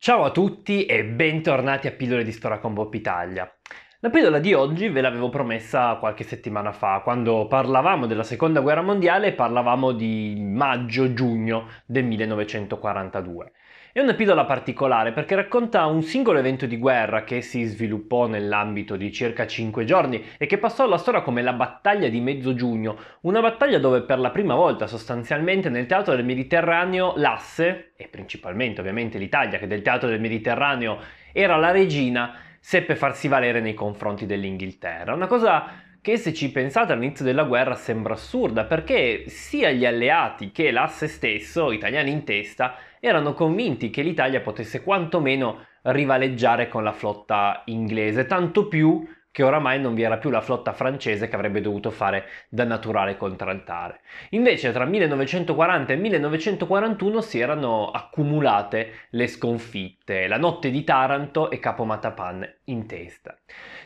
Ciao a tutti e bentornati a Pillole di Storia con Bob Italia. La pillola di oggi ve l'avevo promessa qualche settimana fa, quando parlavamo della seconda guerra mondiale parlavamo di maggio-giugno del 1942. È una pillola particolare perché racconta un singolo evento di guerra che si sviluppò nell'ambito di circa 5 giorni e che passò alla storia come la battaglia di mezzo giugno, una battaglia dove per la prima volta sostanzialmente nel teatro del Mediterraneo l'asse, e principalmente ovviamente l'Italia che del teatro del Mediterraneo era la regina, seppe farsi valere nei confronti dell'Inghilterra. Una cosa che se ci pensate all'inizio della guerra sembra assurda perché sia gli alleati che l'asse stesso, italiani in testa, erano convinti che l'Italia potesse quantomeno rivaleggiare con la flotta inglese, tanto più che oramai non vi era più la flotta francese che avrebbe dovuto fare da naturale contraltare. Invece tra 1940 e 1941 si erano accumulate le sconfitte, la notte di Taranto e Capo Matapan in testa.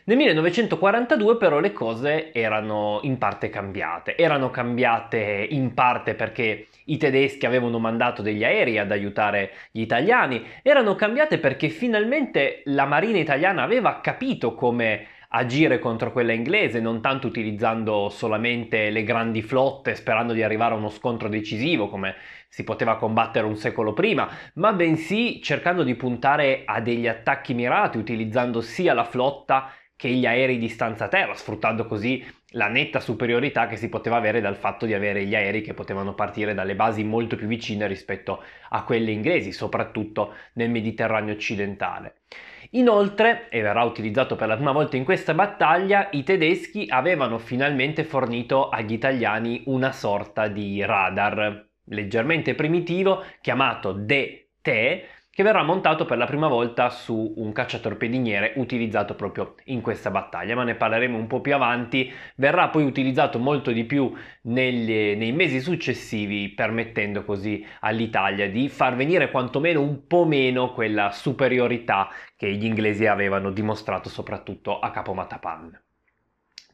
Nel 1942 però le cose erano in parte cambiate, erano cambiate in parte perché i tedeschi avevano mandato degli aerei ad aiutare gli italiani, erano cambiate perché finalmente la marina italiana aveva capito come agire contro quella inglese, non tanto utilizzando solamente le grandi flotte sperando di arrivare a uno scontro decisivo come si poteva combattere un secolo prima, ma bensì cercando di puntare a degli attacchi mirati utilizzando sia la flotta che gli aerei di stanza terra, sfruttando così la netta superiorità che si poteva avere dal fatto di avere gli aerei che potevano partire dalle basi molto più vicine rispetto a quelle inglesi, soprattutto nel Mediterraneo occidentale. Inoltre, e verrà utilizzato per la prima volta in questa battaglia, i tedeschi avevano finalmente fornito agli italiani una sorta di radar leggermente primitivo chiamato DT che verrà montato per la prima volta su un cacciatorpediniere utilizzato proprio in questa battaglia, ma ne parleremo un po' più avanti, verrà poi utilizzato molto di più negli, nei mesi successivi, permettendo così all'Italia di far venire quantomeno un po' meno quella superiorità che gli inglesi avevano dimostrato soprattutto a Capo Matapan.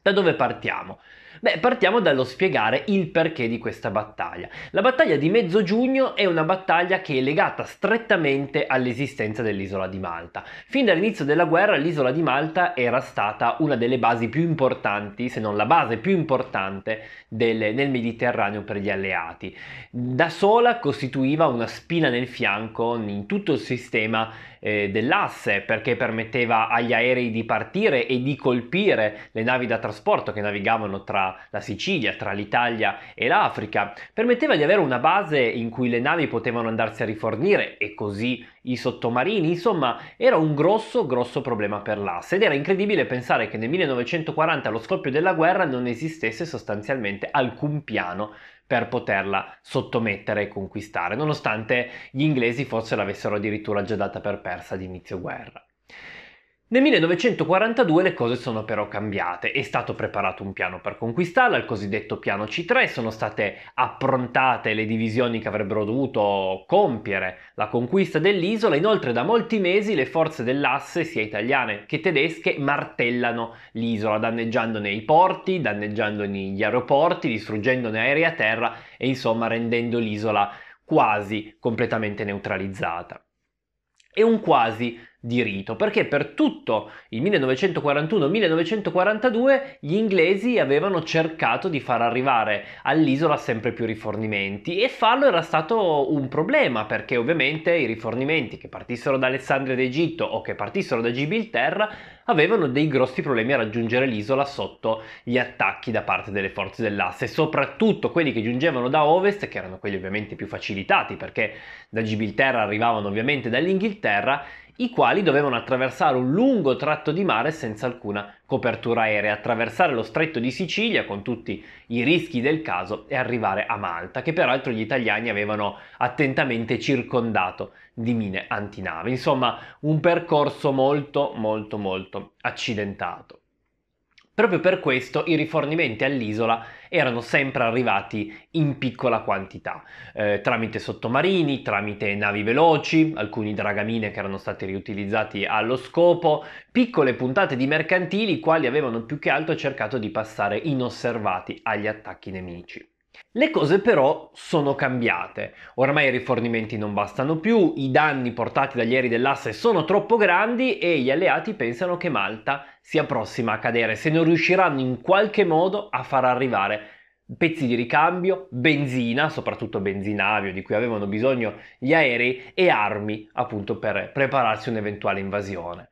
Da dove partiamo? Beh, partiamo dallo spiegare il perché di questa battaglia. La battaglia di Mezzo Giugno è una battaglia che è legata strettamente all'esistenza dell'isola di Malta. Fin dall'inizio della guerra l'isola di Malta era stata una delle basi più importanti, se non la base più importante, del, nel Mediterraneo per gli alleati. Da sola costituiva una spina nel fianco in tutto il sistema eh, dell'asse perché permetteva agli aerei di partire e di colpire le navi da trasporto che navigavano tra la, Sicilia, tra l'Italia e l'Africa, permetteva di avere una base in cui le navi potevano andarsi a rifornire e così i sottomarini, insomma era un grosso grosso problema per l'asse ed era incredibile pensare che nel 1940 allo scoppio della guerra non esistesse sostanzialmente alcun piano per poterla sottomettere e conquistare, nonostante gli inglesi forse l'avessero addirittura già data per persa ad inizio guerra. Nel 1942 le cose sono però cambiate, è stato preparato un piano per conquistarla, il cosiddetto piano C3, sono state approntate le divisioni che avrebbero dovuto compiere la conquista dell'isola, inoltre da molti mesi le forze dell'asse, sia italiane che tedesche, martellano l'isola, danneggiandone i porti, danneggiandone gli aeroporti, distruggendone aerei a terra e insomma rendendo l'isola quasi completamente neutralizzata. E un quasi di rito, perché per tutto il 1941-1942 gli inglesi avevano cercato di far arrivare all'isola sempre più rifornimenti e farlo era stato un problema perché ovviamente i rifornimenti che partissero da Alessandria d'Egitto o che partissero da Gibilterra avevano dei grossi problemi a raggiungere l'isola sotto gli attacchi da parte delle forze dell'asse, soprattutto quelli che giungevano da ovest, che erano quelli ovviamente più facilitati perché da Gibilterra arrivavano ovviamente dall'Inghilterra i quali dovevano attraversare un lungo tratto di mare senza alcuna copertura aerea, attraversare lo stretto di Sicilia con tutti i rischi del caso e arrivare a Malta, che peraltro gli italiani avevano attentamente circondato di mine antinave. Insomma, un percorso molto molto molto accidentato. Proprio per questo i rifornimenti all'isola erano sempre arrivati in piccola quantità, eh, tramite sottomarini, tramite navi veloci, alcuni dragamine che erano stati riutilizzati allo scopo, piccole puntate di mercantili quali avevano più che altro cercato di passare inosservati agli attacchi nemici. Le cose però sono cambiate. Ormai i rifornimenti non bastano più, i danni portati dagli aerei dell'asse sono troppo grandi e gli alleati pensano che Malta sia prossima a cadere, se non riusciranno in qualche modo a far arrivare pezzi di ricambio, benzina, soprattutto benzinavio di cui avevano bisogno gli aerei e armi appunto per prepararsi a un'eventuale invasione.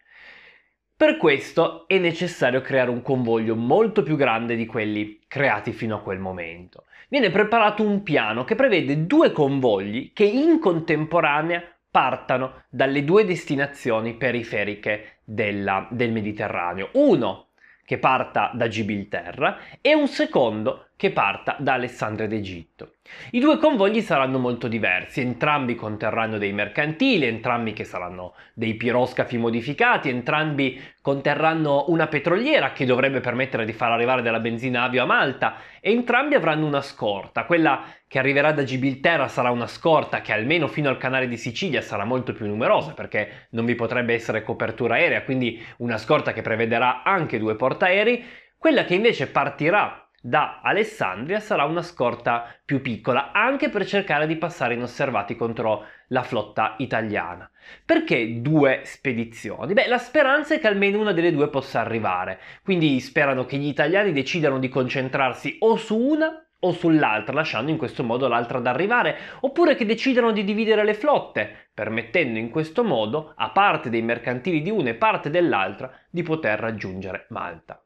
Per questo è necessario creare un convoglio molto più grande di quelli creati fino a quel momento viene preparato un piano che prevede due convogli che in contemporanea partano dalle due destinazioni periferiche della, del Mediterraneo. Uno che parta da Gibilterra e un secondo che parta da Alessandria d'Egitto. I due convogli saranno molto diversi, entrambi conterranno dei mercantili, entrambi che saranno dei piroscafi modificati, entrambi conterranno una petroliera che dovrebbe permettere di far arrivare della benzina avio a Malta, e entrambi avranno una scorta. Quella che arriverà da Gibilterra sarà una scorta che almeno fino al canale di Sicilia sarà molto più numerosa perché non vi potrebbe essere copertura aerea, quindi una scorta che prevederà anche due portaerei. Quella che invece partirà da Alessandria sarà una scorta più piccola, anche per cercare di passare inosservati contro la flotta italiana. Perché due spedizioni? Beh, la speranza è che almeno una delle due possa arrivare, quindi sperano che gli italiani decidano di concentrarsi o su una o sull'altra, lasciando in questo modo l'altra ad arrivare, oppure che decidano di dividere le flotte, permettendo in questo modo a parte dei mercantili di una e parte dell'altra di poter raggiungere Malta.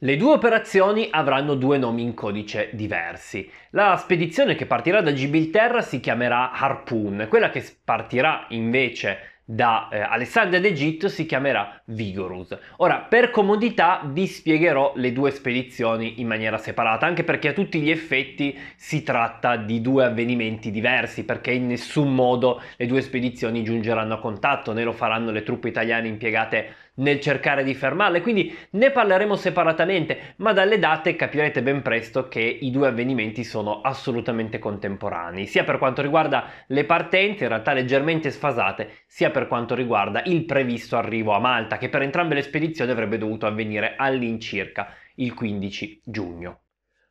Le due operazioni avranno due nomi in codice diversi. La spedizione che partirà da Gibilterra si chiamerà Harpoon, quella che partirà invece da eh, Alessandria d'Egitto si chiamerà Vigorous. Ora, per comodità vi spiegherò le due spedizioni in maniera separata, anche perché a tutti gli effetti si tratta di due avvenimenti diversi, perché in nessun modo le due spedizioni giungeranno a contatto, né lo faranno le truppe italiane impiegate nel cercare di fermarle, quindi ne parleremo separatamente, ma dalle date capirete ben presto che i due avvenimenti sono assolutamente contemporanei, sia per quanto riguarda le partenze, in realtà leggermente sfasate, sia per quanto riguarda il previsto arrivo a Malta, che per entrambe le spedizioni avrebbe dovuto avvenire all'incirca il 15 giugno.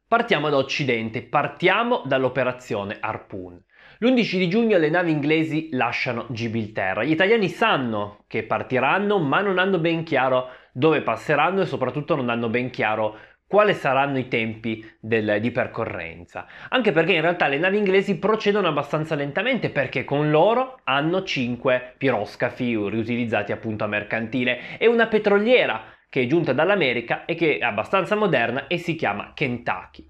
Partiamo da Occidente, partiamo dall'operazione Harpoon. L'11 di giugno le navi inglesi lasciano Gibilterra. Gli italiani sanno che partiranno, ma non hanno ben chiaro dove passeranno e soprattutto non hanno ben chiaro quali saranno i tempi del, di percorrenza. Anche perché in realtà le navi inglesi procedono abbastanza lentamente perché con loro hanno 5 piroscafi riutilizzati appunto a mercantile e una petroliera che è giunta dall'America e che è abbastanza moderna e si chiama Kentucky.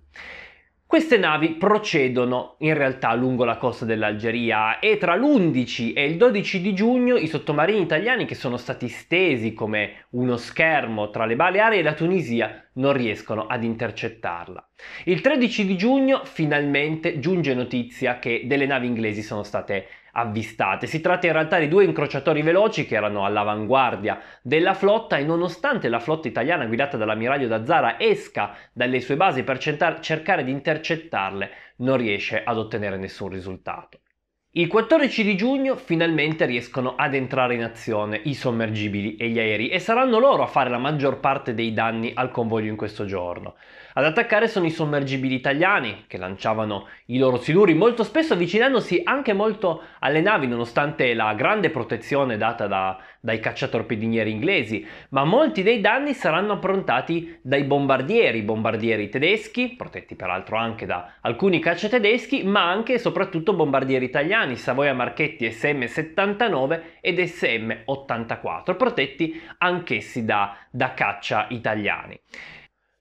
Queste navi procedono in realtà lungo la costa dell'Algeria e tra l'11 e il 12 di giugno i sottomarini italiani che sono stati stesi come uno schermo tra le Baleari e la Tunisia non riescono ad intercettarla. Il 13 di giugno finalmente giunge notizia che delle navi inglesi sono state avvistate. Si tratta in realtà di due incrociatori veloci che erano all'avanguardia della flotta e nonostante la flotta italiana guidata dall'ammiraglio Dazzara esca dalle sue basi per cercare di intercettarle, non riesce ad ottenere nessun risultato. Il 14 di giugno finalmente riescono ad entrare in azione i sommergibili e gli aerei e saranno loro a fare la maggior parte dei danni al convoglio in questo giorno. Ad attaccare sono i sommergibili italiani, che lanciavano i loro siluri, molto spesso avvicinandosi anche molto alle navi, nonostante la grande protezione data da, dai cacciatorpediniere inglesi, ma molti dei danni saranno approntati dai bombardieri, bombardieri tedeschi, protetti peraltro anche da alcuni caccia tedeschi, ma anche e soprattutto bombardieri italiani, Savoia Marchetti SM-79 ed SM-84, protetti anch'essi da, da caccia italiani.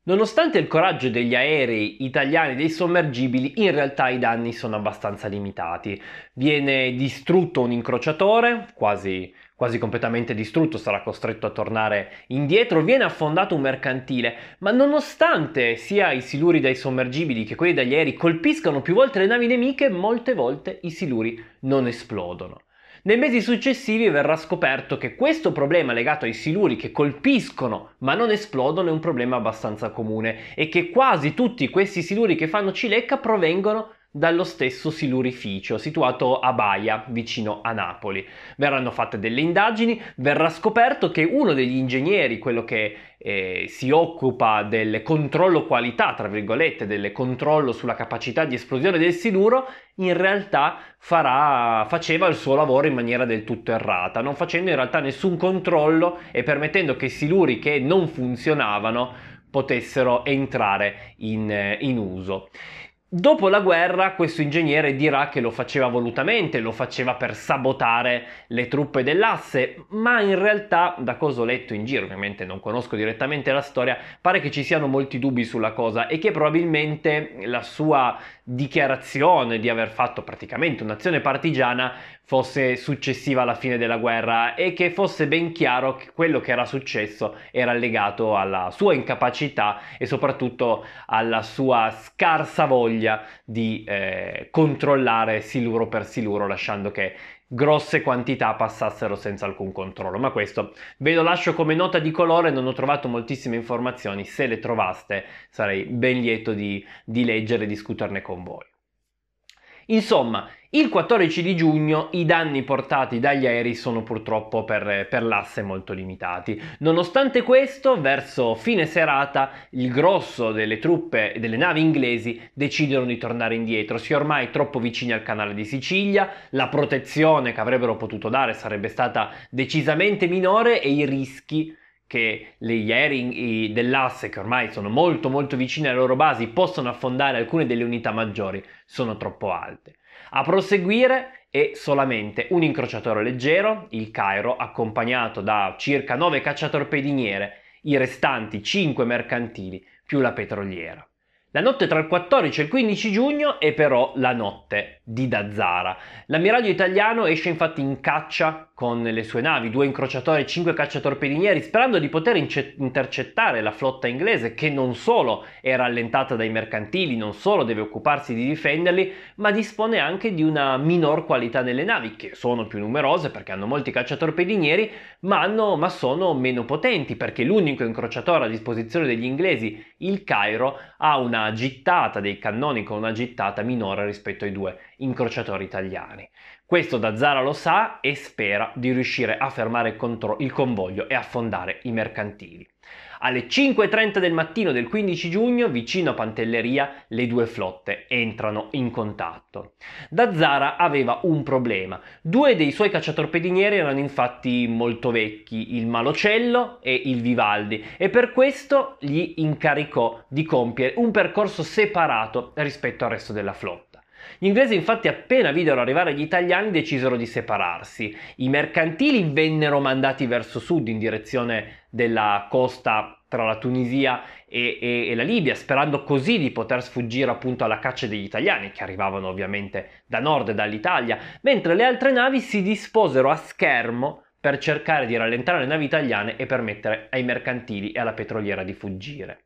Nonostante il coraggio degli aerei italiani dei sommergibili, in realtà i danni sono abbastanza limitati. Viene distrutto un incrociatore, quasi, quasi completamente distrutto, sarà costretto a tornare indietro, viene affondato un mercantile, ma nonostante sia i siluri dai sommergibili che quelli dagli aerei colpiscano più volte le navi nemiche, molte volte i siluri non esplodono. Nei mesi successivi verrà scoperto che questo problema legato ai siluri che colpiscono ma non esplodono è un problema abbastanza comune e che quasi tutti questi siluri che fanno cilecca provengono dallo stesso silurificio situato a Baia, vicino a Napoli. Verranno fatte delle indagini, verrà scoperto che uno degli ingegneri, quello che eh, si occupa del controllo qualità, tra virgolette, del controllo sulla capacità di esplosione del siluro, in realtà farà, faceva il suo lavoro in maniera del tutto errata, non facendo in realtà nessun controllo e permettendo che i siluri che non funzionavano potessero entrare in, eh, in uso. Dopo la guerra questo ingegnere dirà che lo faceva volutamente, lo faceva per sabotare le truppe dell'asse, ma in realtà, da cosa ho letto in giro, ovviamente non conosco direttamente la storia, pare che ci siano molti dubbi sulla cosa e che probabilmente la sua dichiarazione di aver fatto praticamente un'azione partigiana fosse successiva alla fine della guerra e che fosse ben chiaro che quello che era successo era legato alla sua incapacità e soprattutto alla sua scarsa voglia di eh, controllare siluro per siluro lasciando che grosse quantità passassero senza alcun controllo, ma questo ve lo lascio come nota di colore, non ho trovato moltissime informazioni, se le trovaste sarei ben lieto di, di leggere e discuterne con voi. Insomma, il 14 di giugno i danni portati dagli aerei sono purtroppo per, per, l'asse molto limitati. Nonostante questo, verso fine serata il grosso delle truppe e delle navi inglesi decidono di tornare indietro, si è ormai troppo vicini al canale di Sicilia, la protezione che avrebbero potuto dare sarebbe stata decisamente minore e i rischi che gli aerei dell'asse, che ormai sono molto molto vicini alle loro basi, possono affondare alcune delle unità maggiori, sono troppo alte. A proseguire è solamente un incrociatore leggero, il Cairo, accompagnato da circa 9 cacciatorpediniere, i restanti 5 mercantili più la petroliera. La notte tra il 14 e il 15 giugno è però la notte di Dazzara. L'ammiraglio italiano esce infatti in caccia con le sue navi, due incrociatori e cinque cacciatorpedinieri, sperando di poter ince- intercettare la flotta inglese, che non solo è rallentata dai mercantili, non solo deve occuparsi di difenderli, ma dispone anche di una minor qualità delle navi, che sono più numerose perché hanno molti cacciatorpedinieri, ma, hanno, ma sono meno potenti, perché l'unico incrociatore a disposizione degli inglesi, il Cairo, ha una gittata dei cannoni con una gittata minore rispetto ai due incrociatori italiani. Questo da Zara lo sa e spera di riuscire a fermare il, contro- il convoglio e affondare i mercantili. Alle 5.30 del mattino del 15 giugno, vicino a Pantelleria, le due flotte entrano in contatto. Da Zara aveva un problema. Due dei suoi cacciatorpedinieri erano infatti molto vecchi, il Malocello e il Vivaldi, e per questo gli incaricò di compiere un percorso separato rispetto al resto della flotta. Gli inglesi infatti appena videro arrivare gli italiani decisero di separarsi. I mercantili vennero mandati verso sud in direzione della costa tra la Tunisia e, e, e, la Libia, sperando così di poter sfuggire appunto alla caccia degli italiani, che arrivavano ovviamente da nord dall'Italia, mentre le altre navi si disposero a schermo per cercare di rallentare le navi italiane e permettere ai mercantili e alla petroliera di fuggire.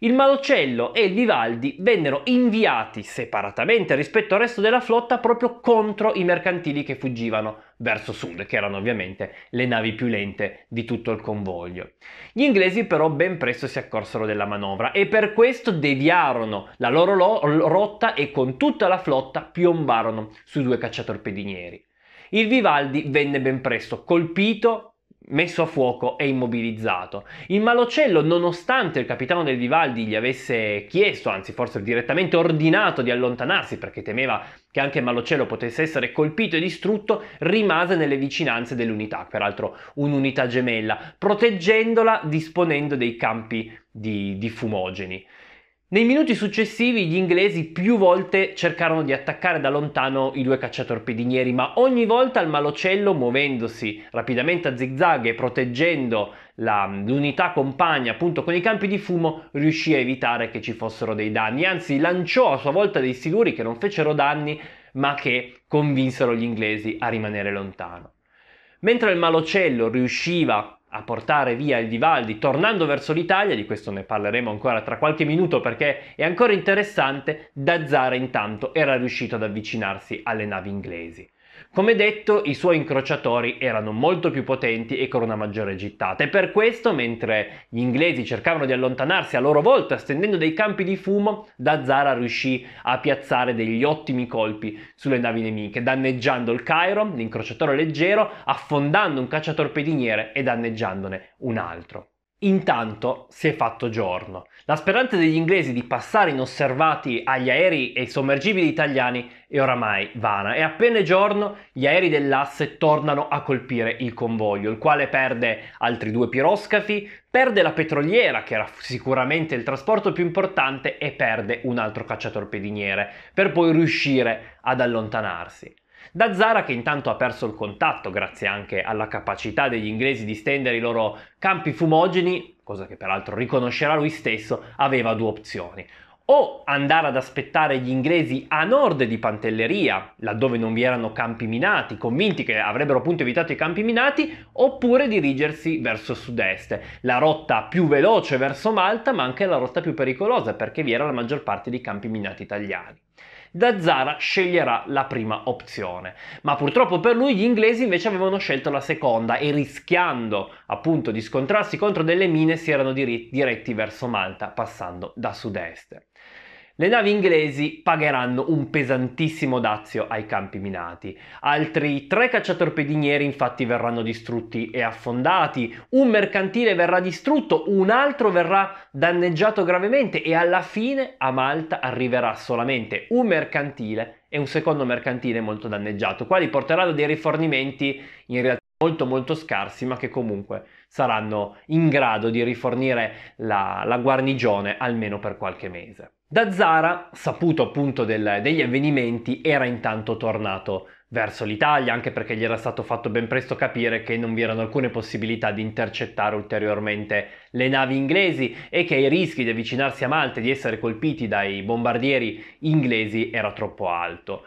Il Malcello e il Vivaldi vennero inviati separatamente rispetto al resto della flotta proprio contro i mercantili che fuggivano verso sud, che erano ovviamente le navi più lente di tutto il convoglio. Gli inglesi però ben presto si accorsero della manovra e per questo deviarono la loro lo- rotta e con tutta la flotta piombarono sui due cacciatorpedinieri. Il Vivaldi venne ben presto colpito messo a fuoco e immobilizzato. Il Malocello, nonostante il capitano del Vivaldi gli avesse chiesto, anzi forse direttamente ordinato di allontanarsi perché temeva che anche Malocello potesse essere colpito e distrutto, rimase nelle vicinanze dell'unità, peraltro un'unità gemella, proteggendola disponendo dei campi di, di fumogeni. Nei minuti successivi gli inglesi più volte cercarono di attaccare da lontano i due cacciatorpedinieri, ma ogni volta il malocello, muovendosi rapidamente a zigzag e proteggendo la, l'unità compagna appunto con i campi di fumo, riuscì a evitare che ci fossero dei danni. Anzi, lanciò a sua volta dei siluri che non fecero danni, ma che convinsero gli inglesi a rimanere lontano. Mentre il malocello riusciva a portare via il Vivaldi tornando verso l'Italia, di questo ne parleremo ancora tra qualche minuto perché è ancora interessante, da Zara intanto era riuscito ad avvicinarsi alle navi inglesi. Come detto, i suoi incrociatori erano molto più potenti e con una maggiore gittata e per questo, mentre gli inglesi cercavano di allontanarsi a loro volta stendendo dei campi di fumo, da Zara riuscì a piazzare degli ottimi colpi sulle navi nemiche, danneggiando il Cairo, l'incrociatore leggero, affondando un cacciatorpediniere e danneggiandone un altro. Intanto si è fatto giorno. La speranza degli inglesi di passare inosservati agli aerei e ai sommergibili italiani è oramai vana e appena giorno gli aerei dell'asse tornano a colpire il convoglio, il quale perde altri due piroscafi, perde la petroliera che era sicuramente il trasporto più importante e perde un altro cacciatorpediniere per poi riuscire ad allontanarsi. Da Zara che intanto ha perso il contatto grazie anche alla capacità degli inglesi di stendere i loro campi fumogeni, cosa che peraltro riconoscerà lui stesso, aveva due opzioni o andare ad aspettare gli inglesi a nord di Pantelleria, laddove non vi erano campi minati, convinti che avrebbero appunto evitato i campi minati, oppure dirigersi verso sud-est, la rotta più veloce verso Malta, ma anche la rotta più pericolosa, perché vi era la maggior parte di campi minati italiani da Zara sceglierà la prima opzione. Ma purtroppo per lui gli inglesi invece avevano scelto la seconda e rischiando appunto di scontrarsi contro delle mine si erano diretti verso Malta passando da sud-est. Le navi inglesi pagheranno un pesantissimo dazio ai campi minati. Altri tre cacciatorpedinieri infatti verranno distrutti e affondati, un mercantile verrà distrutto, un altro verrà danneggiato gravemente e alla fine a Malta arriverà solamente un mercantile e un secondo mercantile molto danneggiato. Qua li porteranno dei rifornimenti in realtà molto molto scarsi ma che comunque saranno in grado di rifornire la, la guarnigione almeno per qualche mese. Da Zara, saputo appunto del, degli avvenimenti, era intanto tornato verso l'Italia, anche perché gli era stato fatto ben presto capire che non vi erano alcune possibilità di intercettare ulteriormente le navi inglesi e che i rischi di avvicinarsi a Malta e di essere colpiti dai bombardieri inglesi era troppo alto.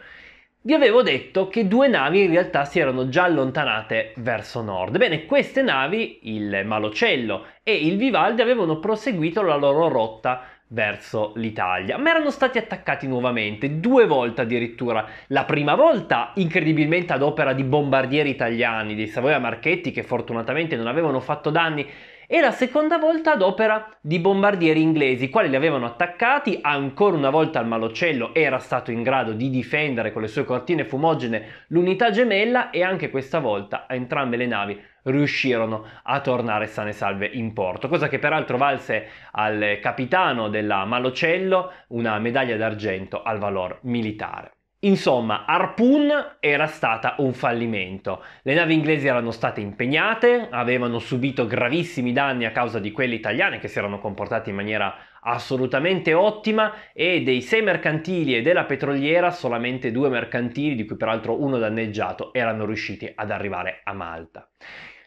Vi avevo detto che due navi in realtà si erano già allontanate verso nord. Bene, queste navi, il Malocello e il Vivaldi, avevano proseguito la loro rotta verso l'Italia, ma erano stati attaccati nuovamente, due volte addirittura. La prima volta, incredibilmente ad opera di bombardieri italiani, dei Savoia Marchetti, che fortunatamente non avevano fatto danni, e la seconda volta ad opera di bombardieri inglesi, quali li avevano attaccati, ancora una volta il Malocello era stato in grado di difendere con le sue cortine fumogene l'unità gemella e anche questa volta entrambe le navi riuscirono a tornare sane e salve in porto, cosa che peraltro valse al capitano della Malocello una medaglia d'argento al valor militare. Insomma, Harpoon era stata un fallimento. Le navi inglesi erano state impegnate, avevano subito gravissimi danni a causa di quelle italiane che si erano comportate in maniera assolutamente ottima e dei sei mercantili e della petroliera solamente due mercantili, di cui peraltro uno danneggiato, erano riusciti ad arrivare a Malta.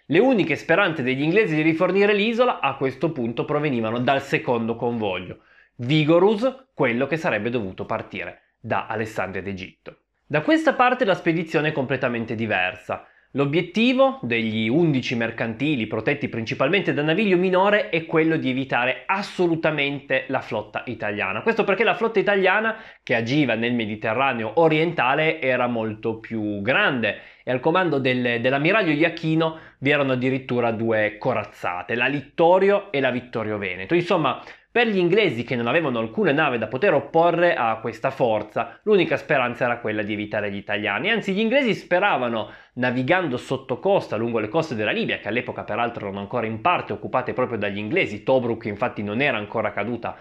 Le uniche speranze degli inglesi di rifornire l'isola a questo punto provenivano dal secondo convoglio, Vigorous, quello che sarebbe dovuto partire da Alessandria d'Egitto. Da questa parte la spedizione è completamente diversa. L'obiettivo degli 11 mercantili protetti principalmente da naviglio minore è quello di evitare assolutamente la flotta italiana. Questo perché la flotta italiana che agiva nel Mediterraneo orientale era molto più grande e al comando del, dell'ammiraglio Iachino vi erano addirittura due corazzate, la Littorio e la Vittorio Veneto. Insomma, per gli inglesi che non avevano alcuna nave da poter opporre a questa forza, l'unica speranza era quella di evitare gli italiani. Anzi, gli inglesi speravano, navigando sotto costa lungo le coste della Libia, che all'epoca peraltro erano ancora in parte occupate proprio dagli inglesi, Tobruk infatti non era ancora caduta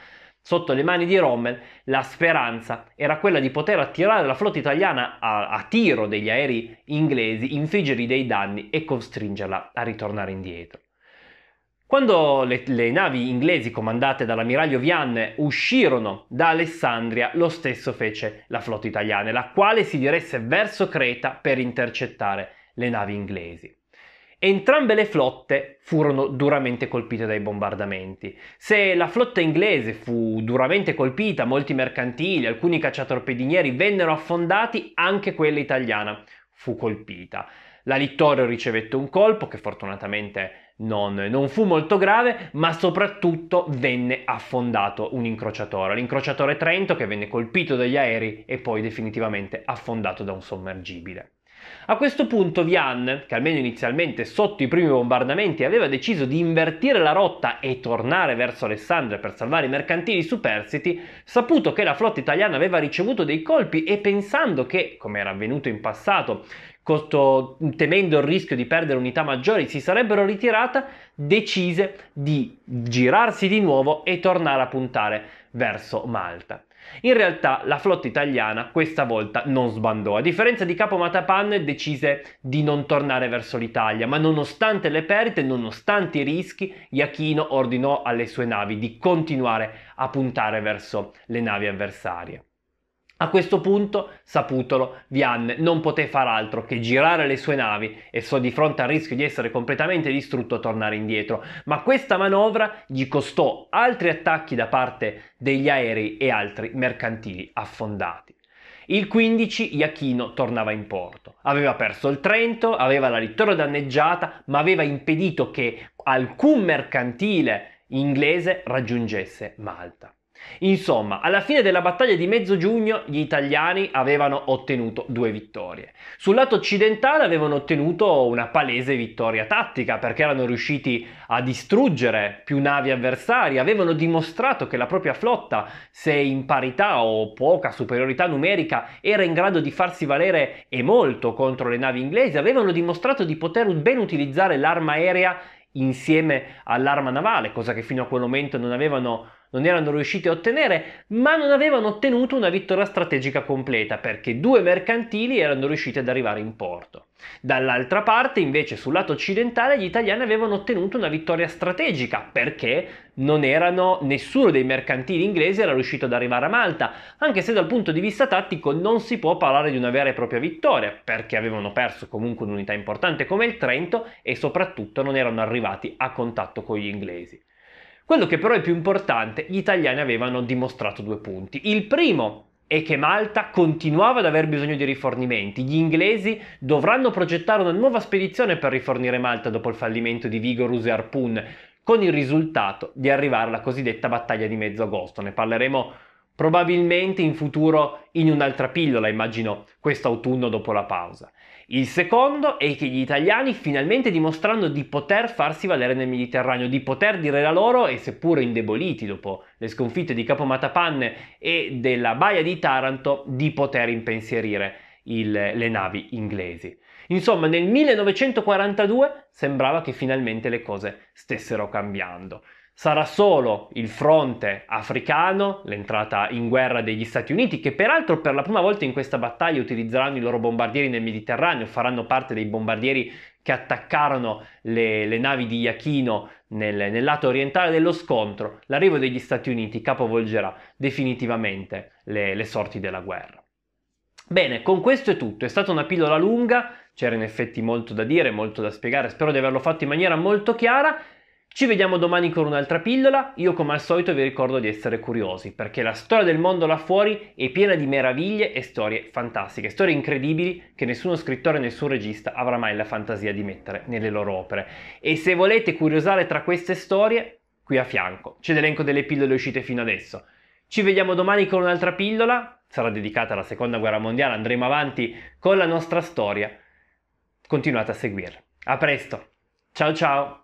Sotto le mani di Rommel la speranza era quella di poter attirare la flotta italiana a, a tiro degli aerei inglesi, infliggergli dei danni e costringerla a ritornare indietro. Quando le, le, navi inglesi comandate dall'ammiraglio Vianne uscirono da Alessandria, lo stesso fece la flotta italiana, la quale si diresse verso Creta per intercettare le navi inglesi. Entrambe le flotte furono duramente colpite dai bombardamenti. Se la flotta inglese fu duramente colpita, molti mercantili, alcuni cacciatorpedinieri vennero affondati, anche quella italiana fu colpita. La Littorio ricevette un colpo che fortunatamente non, non fu molto grave, ma soprattutto venne affondato un incrociatore, l'incrociatore Trento che venne colpito dagli aerei e poi definitivamente affondato da un sommergibile. A questo punto Vian, che almeno inizialmente sotto i primi bombardamenti aveva deciso di invertire la rotta e tornare verso Alessandria per salvare i mercantili superstiti, saputo che la flotta italiana aveva ricevuto dei colpi e pensando che, come era avvenuto in passato, costo, temendo il rischio di perdere unità maggiori, si sarebbero ritirata, decise di girarsi di nuovo e tornare a puntare verso Malta. In realtà la flotta italiana questa volta non sbandò, a differenza di Capo Matapan decise di non tornare verso l'Italia, ma nonostante le perdite, nonostante i rischi, Iachino ordinò alle sue navi di continuare a puntare verso le navi avversarie. A questo punto, saputolo, Vian non poté far altro che girare le sue navi e so di fronte al rischio di essere completamente distrutto tornare indietro, ma questa manovra gli costò altri attacchi da parte degli aerei e altri mercantili affondati. Il 15 Iachino tornava in porto. Aveva perso il Trento, aveva la Littorio danneggiata, ma aveva impedito che alcun mercantile inglese raggiungesse Malta. Insomma, alla fine della battaglia di mezzo giugno gli italiani avevano ottenuto due vittorie. Sul lato occidentale avevano ottenuto una palese vittoria tattica perché erano riusciti a distruggere più navi avversarie, avevano dimostrato che la propria flotta, se in parità o poca superiorità numerica, era in grado di farsi valere e molto contro le navi inglesi, avevano dimostrato di poter ben utilizzare l'arma aerea insieme all'arma navale, cosa che fino a quel momento non, avevano, non erano riusciti a ottenere, ma non avevano ottenuto una vittoria strategica completa perché due mercantili erano riusciti ad arrivare in porto. Dall'altra parte, invece, sul lato occidentale, gli italiani avevano ottenuto una vittoria strategica perché non erano, nessuno dei mercantili inglesi era riuscito ad arrivare a Malta, anche se dal punto di vista tattico non si può parlare di una vera e propria vittoria, perché avevano perso comunque un'unità importante come il Trento e soprattutto non erano arrivati a contatto con gli inglesi. Quello che però è più importante, gli italiani avevano dimostrato due punti. Il primo è che Malta continuava ad aver bisogno di rifornimenti. Gli inglesi dovranno progettare una nuova spedizione per rifornire Malta dopo il fallimento di Vigorus e Harpoon con il risultato di arrivare alla cosiddetta battaglia di mezzo agosto. Ne parleremo probabilmente in futuro in un'altra pillola, immagino quest'autunno dopo la pausa. Il secondo è che gli italiani finalmente dimostrano di poter farsi valere nel Mediterraneo, di poter dire la loro e seppure indeboliti dopo le sconfitte di Capomatapanne e della Baia di Taranto, di poter impensierire il, le navi inglesi. Insomma, nel 1942 sembrava che finalmente le cose stessero cambiando. Sarà solo il fronte africano, l'entrata in guerra degli Stati Uniti, che peraltro per la prima volta in questa battaglia utilizzeranno i loro bombardieri nel Mediterraneo, faranno parte dei bombardieri che attaccarono le, le navi di Iachino nel, nel lato orientale dello scontro. L'arrivo degli Stati Uniti capovolgerà definitivamente le, le sorti della guerra. Bene, con questo è tutto, è stata una pillola lunga c'era in effetti molto da dire, molto da spiegare, spero di averlo fatto in maniera molto chiara. Ci vediamo domani con un'altra pillola, io come al solito vi ricordo di essere curiosi, perché la storia del mondo là fuori è piena di meraviglie e storie fantastiche, storie incredibili che nessuno scrittore, nessun regista avrà mai la fantasia di mettere nelle loro opere. E se volete curiosare tra queste storie, qui a fianco c'è l'elenco delle pillole uscite fino adesso. Ci vediamo domani con un'altra pillola, sarà dedicata alla seconda guerra mondiale, andremo avanti con la nostra storia continuate a seguirla. A presto, ciao ciao!